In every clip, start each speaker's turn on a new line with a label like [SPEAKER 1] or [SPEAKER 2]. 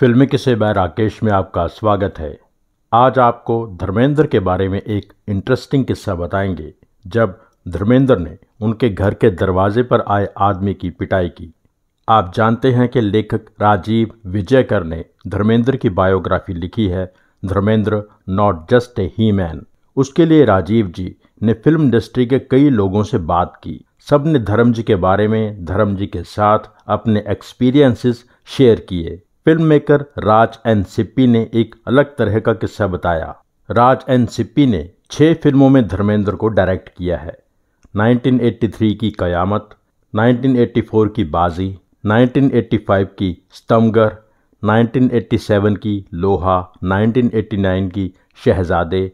[SPEAKER 1] फिल्मी किसे बाय राकेश में आपका स्वागत है आज आपको धर्मेंद्र के बारे में एक इंटरेस्टिंग किस्सा बताएंगे जब धर्मेंद्र ने उनके घर के दरवाजे पर आए आदमी की पिटाई की आप जानते हैं कि लेखक राजीव विजयकर ने धर्मेंद्र की बायोग्राफी लिखी है Dharmendra not just a he man उसके लिए राजीव जी ने फिल्म इंडस्ट्री के कई लोगों से बात की सब ने धर्म जी के बारे में धर्म जी के साथ अपने एक्सपीरियंसेस शेयर किए film maker Raj N Sippy ने एक अलग तरह का किस्सा बताया राज एन सिप्पी ने छः फिल्मों में धर्मेंद्र को डायरेक्ट किया है 1983 की कयामत 1984 की बाजी 1985 की स्तमगर 1987 की लोहा 1989 की शहजादे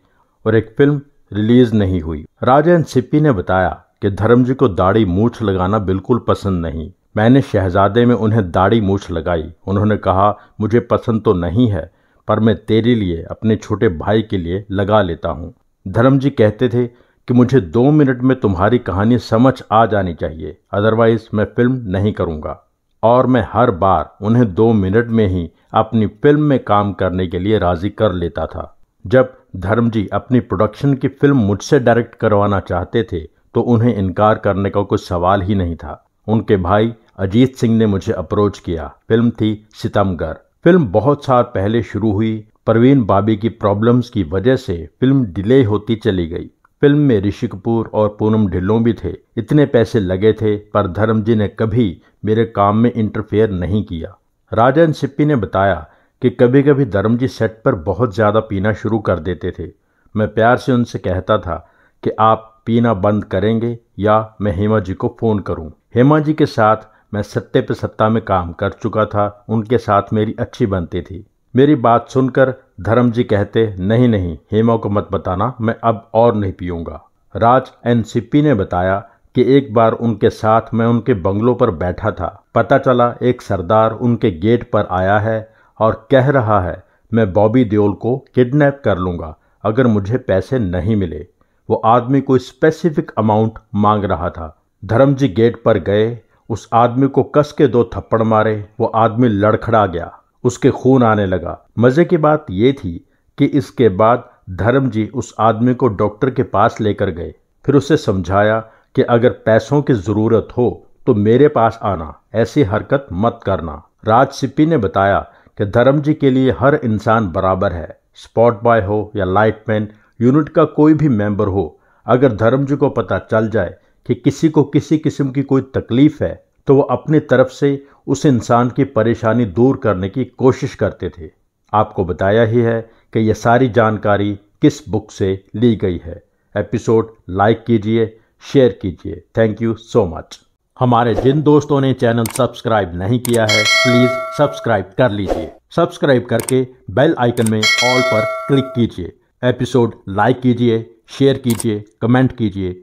[SPEAKER 1] और एक फिल्म रिलीज नहीं हुई राज एन सिप्पी ने बताया कि धर्म जी को दाढ़ी मूछ लगाना बिल्कुल पसंद नहीं मैंने शहजादे में उन्हें दाढ़ी मूछ लगाई उन्होंने कहा मुझे पसंद तो नहीं है पर मैं तेरे लिए अपने छोटे भाई के लिए लगा लेता हूँ धर्म जी कहते थे कि मुझे दो मिनट में तुम्हारी कहानी समझ आ जानी चाहिए अदरवाइज मैं फिल्म नहीं करूँगा और मैं हर बार उन्हें दो मिनट में ही अपनी फिल्म में काम करने के लिए राज़ी कर लेता था जब धर्म जी अपनी प्रोडक्शन की फिल्म मुझसे डायरेक्ट करवाना चाहते थे तो उन्हें इनकार करने का कोई सवाल ही नहीं था उनके भाई अजीत सिंह ने मुझे अप्रोच किया फिल्म थी सितमगर फिल्म बहुत साल पहले शुरू हुई परवीन बाबी की प्रॉब्लम्स की वजह से फिल्म डिले होती चली गई फिल्म में ऋषि कपूर और पूनम ढिल्लों भी थे इतने पैसे लगे थे पर धर्म जी ने कभी मेरे काम में इंटरफेयर नहीं किया राजन सिप्पी ने बताया कि कभी कभी धर्म जी सेट पर बहुत ज़्यादा पीना शुरू कर देते थे मैं प्यार से उनसे कहता था कि आप पीना बंद करेंगे या मैं हेमा जी को फ़ोन करूं। हेमा जी के साथ मैं सत्ते पे सत्ता में काम कर चुका था उनके साथ मेरी अच्छी बनती थी मेरी बात सुनकर धर्म जी कहते नहीं नहीं हेमा को मत बताना मैं अब और नहीं पीऊंगा राज एनसीपी ने बताया कि एक बार उनके साथ मैं उनके बंगलों पर बैठा था पता चला एक सरदार उनके गेट पर आया है और कह रहा है मैं बॉबी देओल को किडनैप कर लूंगा अगर मुझे पैसे नहीं मिले वो आदमी कोई स्पेसिफिक अमाउंट मांग रहा था धर्म जी गेट पर गए उस आदमी को कस के दो थप्पड़ मारे वो आदमी लड़खड़ा गया उसके खून आने लगा मज़े की बात ये थी कि इसके बाद धर्म जी उस आदमी को डॉक्टर के पास लेकर गए फिर उसे समझाया कि अगर पैसों की ज़रूरत हो तो मेरे पास आना ऐसी हरकत मत करना राज सिप्पी ने बताया कि धर्म जी के लिए हर इंसान बराबर है स्पॉट बॉय हो या लाइटमैन यूनिट का कोई भी मेंबर हो अगर धर्म जी को पता चल जाए कि किसी को किसी किस्म की कोई तकलीफ़ है तो वो अपनी तरफ से उस इंसान की परेशानी दूर करने की कोशिश करते थे आपको बताया ही है कि यह सारी जानकारी किस बुक से ली गई है एपिसोड लाइक कीजिए शेयर कीजिए थैंक यू सो मच हमारे जिन दोस्तों ने चैनल सब्सक्राइब नहीं किया है प्लीज़ सब्सक्राइब कर लीजिए सब्सक्राइब करके बेल आइकन में ऑल पर क्लिक कीजिए एपिसोड लाइक कीजिए शेयर कीजिए कमेंट कीजिए